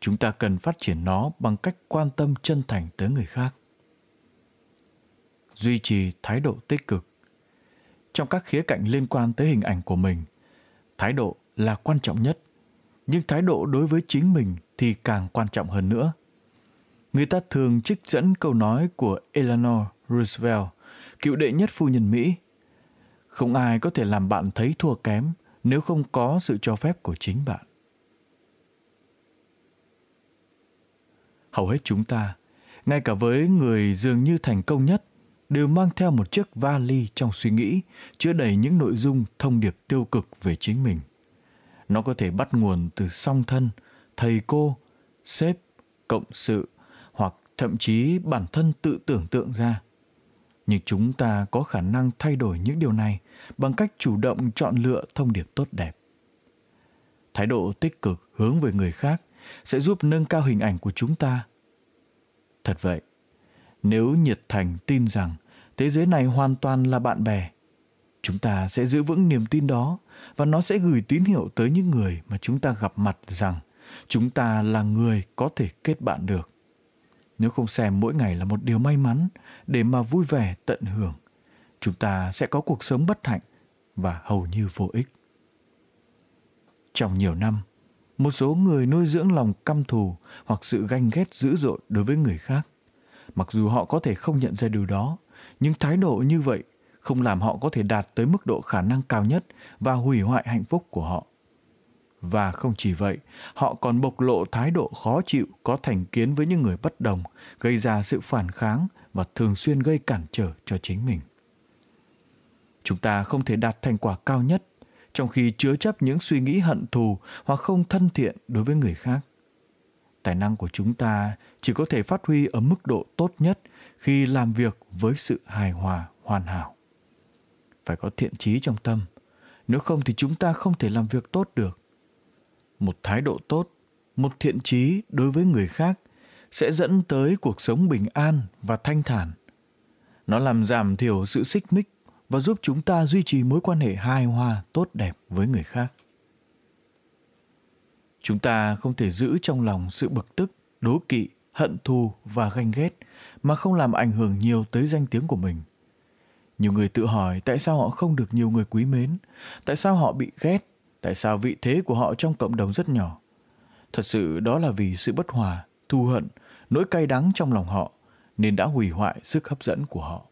chúng ta cần phát triển nó bằng cách quan tâm chân thành tới người khác duy trì thái độ tích cực trong các khía cạnh liên quan tới hình ảnh của mình thái độ là quan trọng nhất nhưng thái độ đối với chính mình thì càng quan trọng hơn nữa người ta thường trích dẫn câu nói của eleanor roosevelt cựu đệ nhất phu nhân Mỹ. Không ai có thể làm bạn thấy thua kém nếu không có sự cho phép của chính bạn. Hầu hết chúng ta, ngay cả với người dường như thành công nhất, đều mang theo một chiếc vali trong suy nghĩ, chứa đầy những nội dung thông điệp tiêu cực về chính mình. Nó có thể bắt nguồn từ song thân, thầy cô, sếp, cộng sự hoặc thậm chí bản thân tự tưởng tượng ra – nhưng chúng ta có khả năng thay đổi những điều này bằng cách chủ động chọn lựa thông điệp tốt đẹp thái độ tích cực hướng về người khác sẽ giúp nâng cao hình ảnh của chúng ta thật vậy nếu nhiệt thành tin rằng thế giới này hoàn toàn là bạn bè chúng ta sẽ giữ vững niềm tin đó và nó sẽ gửi tín hiệu tới những người mà chúng ta gặp mặt rằng chúng ta là người có thể kết bạn được nếu không xem mỗi ngày là một điều may mắn để mà vui vẻ tận hưởng, chúng ta sẽ có cuộc sống bất hạnh và hầu như vô ích. Trong nhiều năm, một số người nuôi dưỡng lòng căm thù hoặc sự ganh ghét dữ dội đối với người khác. Mặc dù họ có thể không nhận ra điều đó, nhưng thái độ như vậy không làm họ có thể đạt tới mức độ khả năng cao nhất và hủy hoại hạnh phúc của họ và không chỉ vậy, họ còn bộc lộ thái độ khó chịu có thành kiến với những người bất đồng, gây ra sự phản kháng và thường xuyên gây cản trở cho chính mình. Chúng ta không thể đạt thành quả cao nhất trong khi chứa chấp những suy nghĩ hận thù hoặc không thân thiện đối với người khác. Tài năng của chúng ta chỉ có thể phát huy ở mức độ tốt nhất khi làm việc với sự hài hòa, hoàn hảo. Phải có thiện trí trong tâm, nếu không thì chúng ta không thể làm việc tốt được một thái độ tốt một thiện trí đối với người khác sẽ dẫn tới cuộc sống bình an và thanh thản nó làm giảm thiểu sự xích mích và giúp chúng ta duy trì mối quan hệ hài hòa tốt đẹp với người khác chúng ta không thể giữ trong lòng sự bực tức đố kỵ hận thù và ganh ghét mà không làm ảnh hưởng nhiều tới danh tiếng của mình nhiều người tự hỏi tại sao họ không được nhiều người quý mến tại sao họ bị ghét tại sao vị thế của họ trong cộng đồng rất nhỏ. Thật sự đó là vì sự bất hòa, thù hận, nỗi cay đắng trong lòng họ nên đã hủy hoại sức hấp dẫn của họ.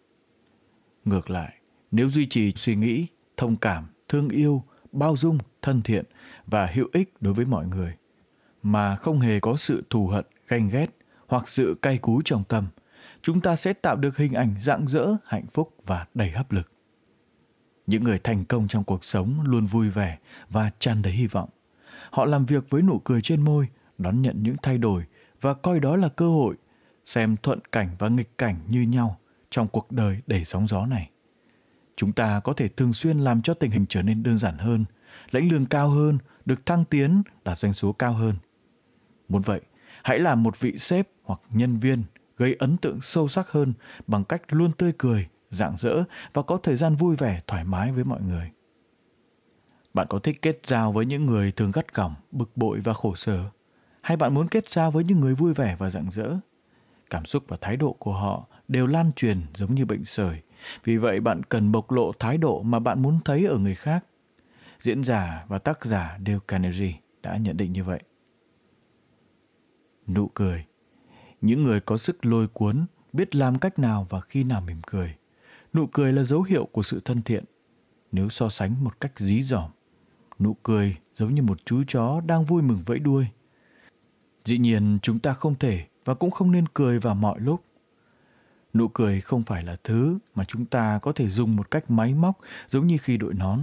Ngược lại, nếu duy trì suy nghĩ, thông cảm, thương yêu, bao dung, thân thiện và hữu ích đối với mọi người, mà không hề có sự thù hận, ganh ghét hoặc sự cay cú trong tâm, chúng ta sẽ tạo được hình ảnh rạng rỡ, hạnh phúc và đầy hấp lực những người thành công trong cuộc sống luôn vui vẻ và tràn đầy hy vọng họ làm việc với nụ cười trên môi đón nhận những thay đổi và coi đó là cơ hội xem thuận cảnh và nghịch cảnh như nhau trong cuộc đời đầy sóng gió này chúng ta có thể thường xuyên làm cho tình hình trở nên đơn giản hơn lãnh lương cao hơn được thăng tiến đạt doanh số cao hơn muốn vậy hãy làm một vị sếp hoặc nhân viên gây ấn tượng sâu sắc hơn bằng cách luôn tươi cười rạng rỡ và có thời gian vui vẻ, thoải mái với mọi người. Bạn có thích kết giao với những người thường gắt gỏng, bực bội và khổ sở, hay bạn muốn kết giao với những người vui vẻ và rạng rỡ? Cảm xúc và thái độ của họ đều lan truyền giống như bệnh sởi, vì vậy bạn cần bộc lộ thái độ mà bạn muốn thấy ở người khác. Diễn giả và tác giả Dale Carnegie đã nhận định như vậy. Nụ cười Những người có sức lôi cuốn biết làm cách nào và khi nào mỉm cười nụ cười là dấu hiệu của sự thân thiện nếu so sánh một cách dí dỏm nụ cười giống như một chú chó đang vui mừng vẫy đuôi dĩ nhiên chúng ta không thể và cũng không nên cười vào mọi lúc nụ cười không phải là thứ mà chúng ta có thể dùng một cách máy móc giống như khi đội nón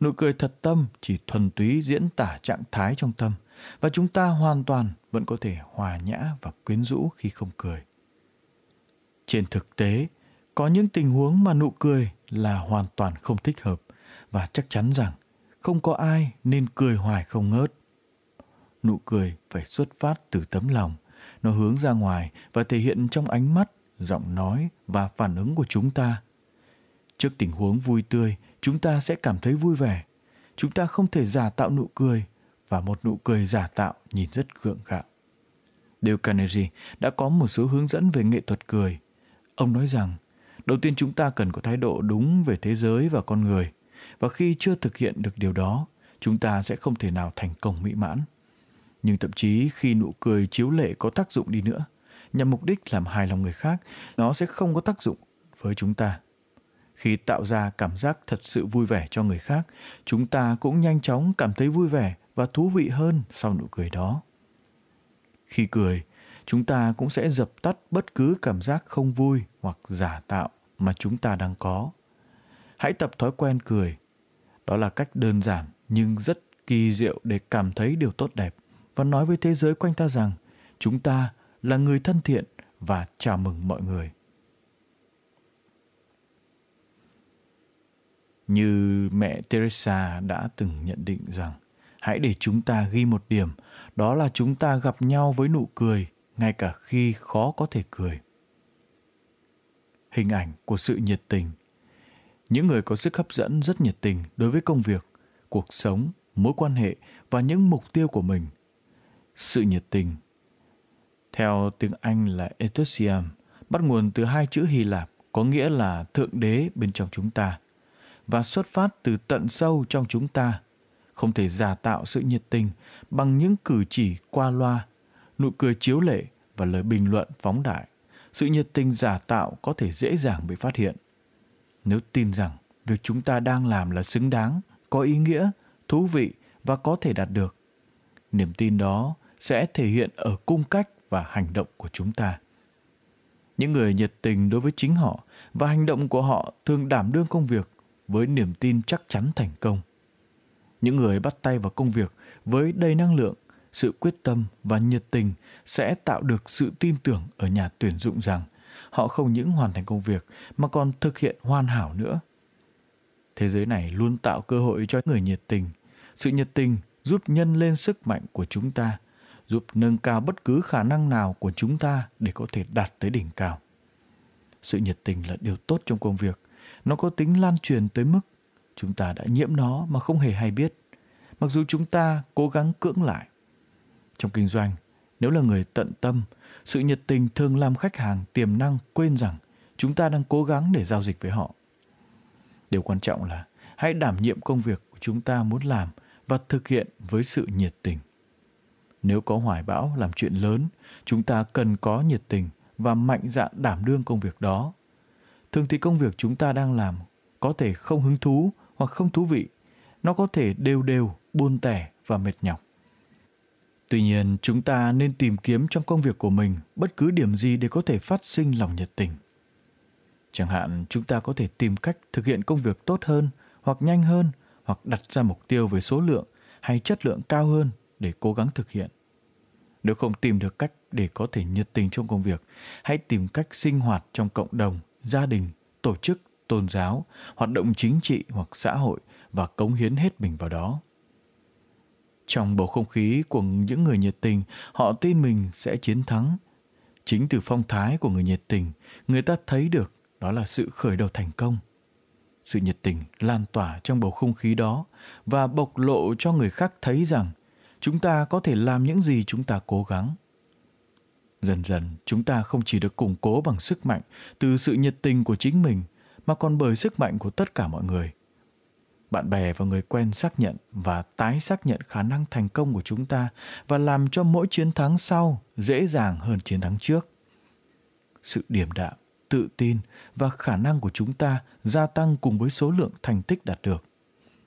nụ cười thật tâm chỉ thuần túy diễn tả trạng thái trong tâm và chúng ta hoàn toàn vẫn có thể hòa nhã và quyến rũ khi không cười trên thực tế có những tình huống mà nụ cười là hoàn toàn không thích hợp và chắc chắn rằng không có ai nên cười hoài không ngớt nụ cười phải xuất phát từ tấm lòng nó hướng ra ngoài và thể hiện trong ánh mắt giọng nói và phản ứng của chúng ta trước tình huống vui tươi chúng ta sẽ cảm thấy vui vẻ chúng ta không thể giả tạo nụ cười và một nụ cười giả tạo nhìn rất gượng gạo Dale Carnegie đã có một số hướng dẫn về nghệ thuật cười. Ông nói rằng đầu tiên chúng ta cần có thái độ đúng về thế giới và con người và khi chưa thực hiện được điều đó chúng ta sẽ không thể nào thành công mỹ mãn nhưng thậm chí khi nụ cười chiếu lệ có tác dụng đi nữa nhằm mục đích làm hài lòng người khác nó sẽ không có tác dụng với chúng ta khi tạo ra cảm giác thật sự vui vẻ cho người khác chúng ta cũng nhanh chóng cảm thấy vui vẻ và thú vị hơn sau nụ cười đó khi cười chúng ta cũng sẽ dập tắt bất cứ cảm giác không vui hoặc giả tạo mà chúng ta đang có. Hãy tập thói quen cười. Đó là cách đơn giản nhưng rất kỳ diệu để cảm thấy điều tốt đẹp và nói với thế giới quanh ta rằng chúng ta là người thân thiện và chào mừng mọi người. Như mẹ Teresa đã từng nhận định rằng hãy để chúng ta ghi một điểm đó là chúng ta gặp nhau với nụ cười ngay cả khi khó có thể cười hình ảnh của sự nhiệt tình. Những người có sức hấp dẫn rất nhiệt tình đối với công việc, cuộc sống, mối quan hệ và những mục tiêu của mình. Sự nhiệt tình theo tiếng Anh là enthusiasm, bắt nguồn từ hai chữ Hy Lạp có nghĩa là thượng đế bên trong chúng ta và xuất phát từ tận sâu trong chúng ta không thể giả tạo sự nhiệt tình bằng những cử chỉ qua loa nụ cười chiếu lệ và lời bình luận phóng đại sự nhiệt tình giả tạo có thể dễ dàng bị phát hiện. Nếu tin rằng việc chúng ta đang làm là xứng đáng, có ý nghĩa, thú vị và có thể đạt được, niềm tin đó sẽ thể hiện ở cung cách và hành động của chúng ta. Những người nhiệt tình đối với chính họ và hành động của họ thường đảm đương công việc với niềm tin chắc chắn thành công. Những người bắt tay vào công việc với đầy năng lượng sự quyết tâm và nhiệt tình sẽ tạo được sự tin tưởng ở nhà tuyển dụng rằng họ không những hoàn thành công việc mà còn thực hiện hoàn hảo nữa. Thế giới này luôn tạo cơ hội cho người nhiệt tình. Sự nhiệt tình giúp nhân lên sức mạnh của chúng ta, giúp nâng cao bất cứ khả năng nào của chúng ta để có thể đạt tới đỉnh cao. Sự nhiệt tình là điều tốt trong công việc, nó có tính lan truyền tới mức chúng ta đã nhiễm nó mà không hề hay biết. Mặc dù chúng ta cố gắng cưỡng lại, trong kinh doanh, nếu là người tận tâm, sự nhiệt tình thường làm khách hàng tiềm năng quên rằng chúng ta đang cố gắng để giao dịch với họ. Điều quan trọng là hãy đảm nhiệm công việc của chúng ta muốn làm và thực hiện với sự nhiệt tình. Nếu có hoài bão làm chuyện lớn, chúng ta cần có nhiệt tình và mạnh dạn đảm đương công việc đó. Thường thì công việc chúng ta đang làm có thể không hứng thú hoặc không thú vị, nó có thể đều đều, buôn tẻ và mệt nhọc. Tuy nhiên, chúng ta nên tìm kiếm trong công việc của mình bất cứ điểm gì để có thể phát sinh lòng nhiệt tình. Chẳng hạn, chúng ta có thể tìm cách thực hiện công việc tốt hơn hoặc nhanh hơn hoặc đặt ra mục tiêu về số lượng hay chất lượng cao hơn để cố gắng thực hiện. Nếu không tìm được cách để có thể nhiệt tình trong công việc, hãy tìm cách sinh hoạt trong cộng đồng, gia đình, tổ chức, tôn giáo, hoạt động chính trị hoặc xã hội và cống hiến hết mình vào đó. Trong bầu không khí của những người nhiệt tình, họ tin mình sẽ chiến thắng. Chính từ phong thái của người nhiệt tình, người ta thấy được đó là sự khởi đầu thành công. Sự nhiệt tình lan tỏa trong bầu không khí đó và bộc lộ cho người khác thấy rằng chúng ta có thể làm những gì chúng ta cố gắng. Dần dần, chúng ta không chỉ được củng cố bằng sức mạnh từ sự nhiệt tình của chính mình mà còn bởi sức mạnh của tất cả mọi người – bạn bè và người quen xác nhận và tái xác nhận khả năng thành công của chúng ta và làm cho mỗi chiến thắng sau dễ dàng hơn chiến thắng trước sự điềm đạm tự tin và khả năng của chúng ta gia tăng cùng với số lượng thành tích đạt được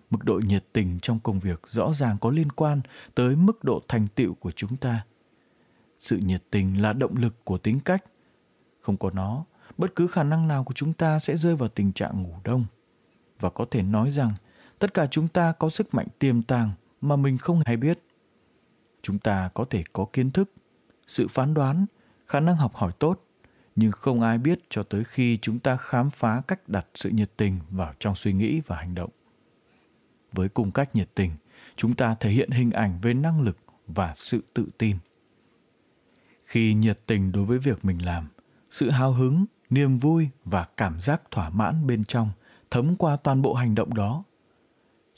mức độ nhiệt tình trong công việc rõ ràng có liên quan tới mức độ thành tựu của chúng ta sự nhiệt tình là động lực của tính cách không có nó bất cứ khả năng nào của chúng ta sẽ rơi vào tình trạng ngủ đông và có thể nói rằng tất cả chúng ta có sức mạnh tiềm tàng mà mình không hay biết chúng ta có thể có kiến thức sự phán đoán khả năng học hỏi tốt nhưng không ai biết cho tới khi chúng ta khám phá cách đặt sự nhiệt tình vào trong suy nghĩ và hành động với cùng cách nhiệt tình chúng ta thể hiện hình ảnh về năng lực và sự tự tin khi nhiệt tình đối với việc mình làm sự hào hứng niềm vui và cảm giác thỏa mãn bên trong thấm qua toàn bộ hành động đó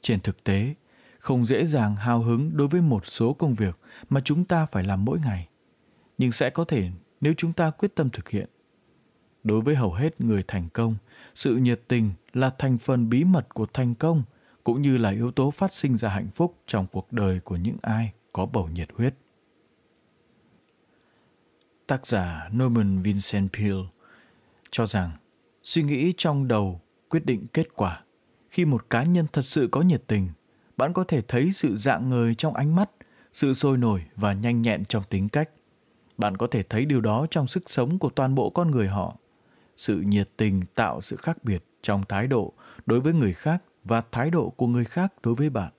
trên thực tế, không dễ dàng hào hứng đối với một số công việc mà chúng ta phải làm mỗi ngày, nhưng sẽ có thể nếu chúng ta quyết tâm thực hiện. Đối với hầu hết người thành công, sự nhiệt tình là thành phần bí mật của thành công cũng như là yếu tố phát sinh ra hạnh phúc trong cuộc đời của những ai có bầu nhiệt huyết. Tác giả Norman Vincent Peale cho rằng suy nghĩ trong đầu quyết định kết quả khi một cá nhân thật sự có nhiệt tình bạn có thể thấy sự dạng người trong ánh mắt sự sôi nổi và nhanh nhẹn trong tính cách bạn có thể thấy điều đó trong sức sống của toàn bộ con người họ sự nhiệt tình tạo sự khác biệt trong thái độ đối với người khác và thái độ của người khác đối với bạn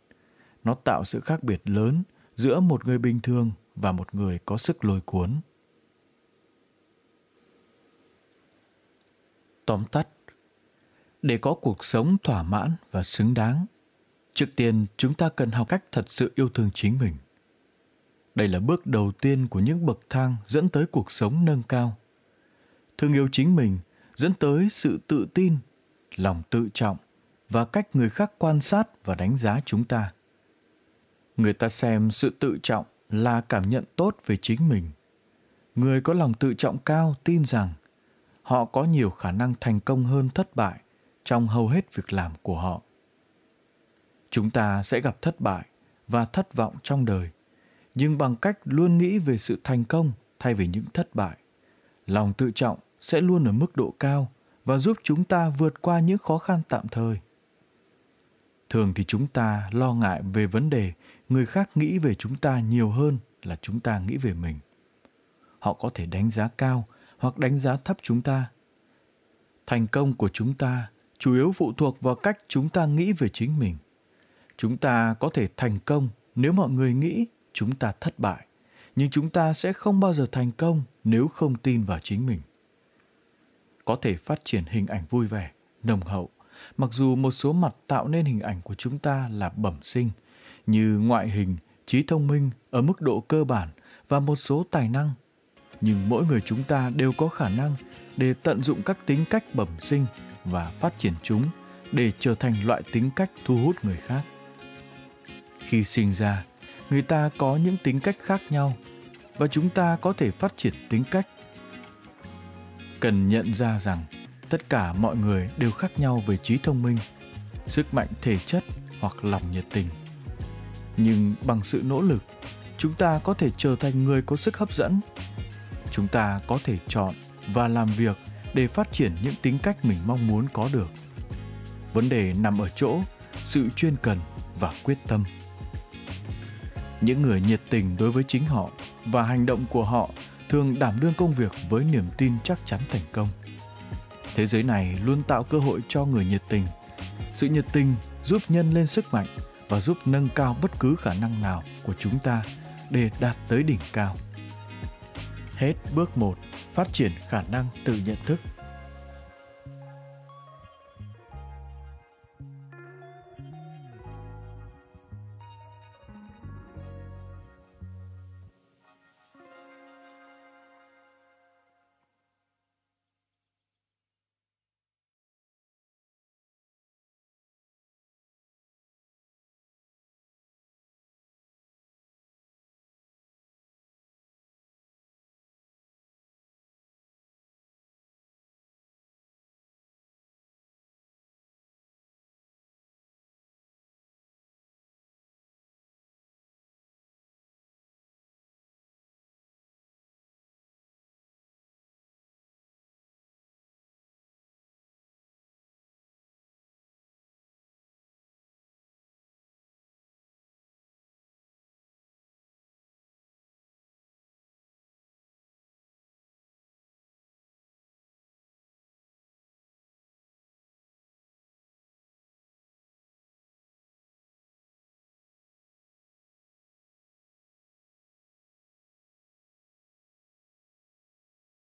nó tạo sự khác biệt lớn giữa một người bình thường và một người có sức lôi cuốn tóm tắt để có cuộc sống thỏa mãn và xứng đáng trước tiên chúng ta cần học cách thật sự yêu thương chính mình đây là bước đầu tiên của những bậc thang dẫn tới cuộc sống nâng cao thương yêu chính mình dẫn tới sự tự tin lòng tự trọng và cách người khác quan sát và đánh giá chúng ta người ta xem sự tự trọng là cảm nhận tốt về chính mình người có lòng tự trọng cao tin rằng họ có nhiều khả năng thành công hơn thất bại trong hầu hết việc làm của họ chúng ta sẽ gặp thất bại và thất vọng trong đời nhưng bằng cách luôn nghĩ về sự thành công thay vì những thất bại lòng tự trọng sẽ luôn ở mức độ cao và giúp chúng ta vượt qua những khó khăn tạm thời thường thì chúng ta lo ngại về vấn đề người khác nghĩ về chúng ta nhiều hơn là chúng ta nghĩ về mình họ có thể đánh giá cao hoặc đánh giá thấp chúng ta thành công của chúng ta chủ yếu phụ thuộc vào cách chúng ta nghĩ về chính mình chúng ta có thể thành công nếu mọi người nghĩ chúng ta thất bại nhưng chúng ta sẽ không bao giờ thành công nếu không tin vào chính mình có thể phát triển hình ảnh vui vẻ nồng hậu mặc dù một số mặt tạo nên hình ảnh của chúng ta là bẩm sinh như ngoại hình trí thông minh ở mức độ cơ bản và một số tài năng nhưng mỗi người chúng ta đều có khả năng để tận dụng các tính cách bẩm sinh và phát triển chúng để trở thành loại tính cách thu hút người khác. Khi sinh ra, người ta có những tính cách khác nhau và chúng ta có thể phát triển tính cách. Cần nhận ra rằng tất cả mọi người đều khác nhau về trí thông minh, sức mạnh thể chất hoặc lòng nhiệt tình. Nhưng bằng sự nỗ lực, chúng ta có thể trở thành người có sức hấp dẫn. Chúng ta có thể chọn và làm việc để phát triển những tính cách mình mong muốn có được. Vấn đề nằm ở chỗ sự chuyên cần và quyết tâm. Những người nhiệt tình đối với chính họ và hành động của họ thường đảm đương công việc với niềm tin chắc chắn thành công. Thế giới này luôn tạo cơ hội cho người nhiệt tình. Sự nhiệt tình giúp nhân lên sức mạnh và giúp nâng cao bất cứ khả năng nào của chúng ta để đạt tới đỉnh cao. Hết bước 1 phát triển khả năng tự nhận thức